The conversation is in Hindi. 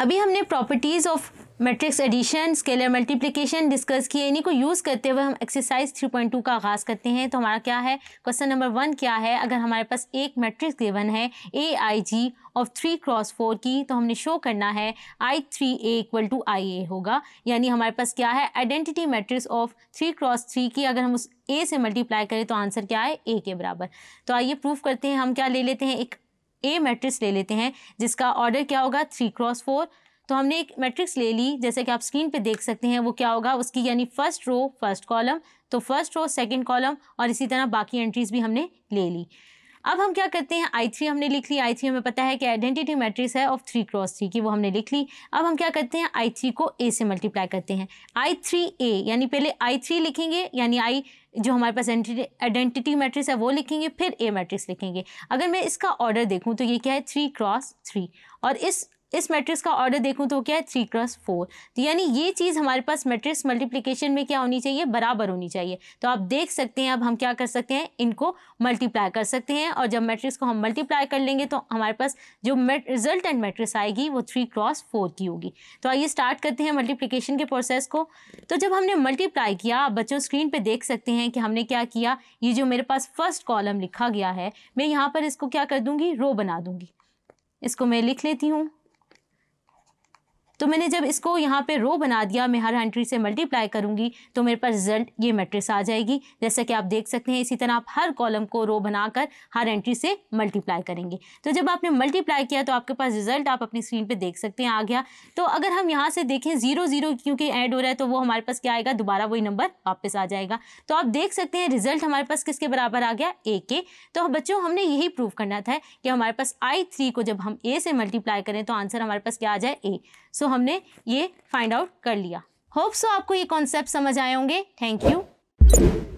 अभी हमने properties of matrix addition scalar multiplication discuss किए इन्हीं को यूज़ करते हुए हम एक्सरसाइज 3.2 का आगाज़ करते हैं तो हमारा क्या है क्वेश्चन नंबर वन क्या है अगर हमारे पास एक मैट्रिक्स गिवन है A I G of three cross four की तो हमने शो करना है I three A equal to I A होगा यानी हमारे पास क्या है identity matrix of three cross three की अगर हम उस ए से मल्टीप्लाई करें तो आंसर क्या है ए के बराबर तो आइए प्रूफ करते हैं हम क्या ले लेते हैं एक ए मैट्रिक्स ले लेते हैं जिसका ऑर्डर क्या होगा थ्री क्रॉस फोर तो हमने एक मैट्रिक्स ले ली जैसे कि आप स्क्रीन पे देख सकते हैं वो क्या होगा उसकी यानी फर्स्ट रो फर्स्ट कॉलम तो फर्स्ट रो सेकंड कॉलम और इसी तरह बाकी एंट्रीज भी हमने ले ली अब हम क्या करते हैं आई थ्री हमने लिख ली आई थ्री हमें पता है कि आइडेंटिटी मैट्रिक्स है ऑफ थ्री क्रॉस थ्री की वो हमने लिख ली अब हम क्या करते हैं आई थ्री को ए से मल्टीप्लाई करते हैं आई थ्री ए यानी पहले आई थ्री लिखेंगे यानी आई जो हमारे पास आइडेंटिटी मैट्रिक्स है वो लिखेंगे फिर ए मैट्रिक्स लिखेंगे अगर मैं इसका ऑर्डर देखूँ तो ये क्या है थ्री क्रॉस थ्री और इस इस मैट्रिक्स का ऑर्डर देखूँ तो क्या है थ्री क्रॉस फोर तो यानी ये चीज़ हमारे पास मैट्रिक्स मल्टीप्लिकेशन में क्या होनी चाहिए बराबर होनी चाहिए तो आप देख सकते हैं अब हम क्या कर सकते हैं इनको मल्टीप्लाई कर सकते हैं और जब मैट्रिक्स को हम मल्टीप्लाई कर लेंगे तो हमारे पास जो रिजल्ट एंड मैट्रिक्स आएगी वो थ्री क्रॉस फोर की होगी तो आइए स्टार्ट करते हैं मल्टीप्लीकेशन के प्रोसेस को तो जब हमने मल्टीप्लाई किया आप बच्चों स्क्रीन पर देख सकते हैं कि हमने क्या किया ये जो मेरे पास फर्स्ट कॉलम लिखा गया है मैं यहाँ पर इसको क्या कर दूँगी रो बना दूँगी इसको मैं लिख लेती हूँ तो मैंने जब इसको यहाँ पे रो बना दिया मैं हर एंट्री से मल्टीप्लाई करूँगी तो मेरे पास रिजल्ट ये मैट्रिक्स आ जाएगी जैसा कि आप देख सकते हैं इसी तरह आप हर कॉलम को रो बनाकर हर एंट्री से मल्टीप्लाई करेंगे तो जब आपने मल्टीप्लाई किया तो आपके पास रिजल्ट आप अपनी स्क्रीन पर देख सकते हैं आ गया तो अगर हम यहाँ से देखें ज़ीरो ज़ीरो क्योंकि ऐड हो रहा है तो वो हमारे पास क्या आएगा दोबारा वही नंबर वापस आ जाएगा तो आप देख सकते हैं रिजल्ट हमारे पास किसके बराबर आ गया ए के तो बच्चों हमने यही प्रूव करना था कि हमारे पास आई थ्री को जब हम ए से मल्टीप्लाई करें तो आंसर हमारे पास क्या आ जाए ए सो हमने ये फाइंड आउट कर लिया होप सो आपको ये कॉन्सेप्ट समझ आए होंगे थैंक यू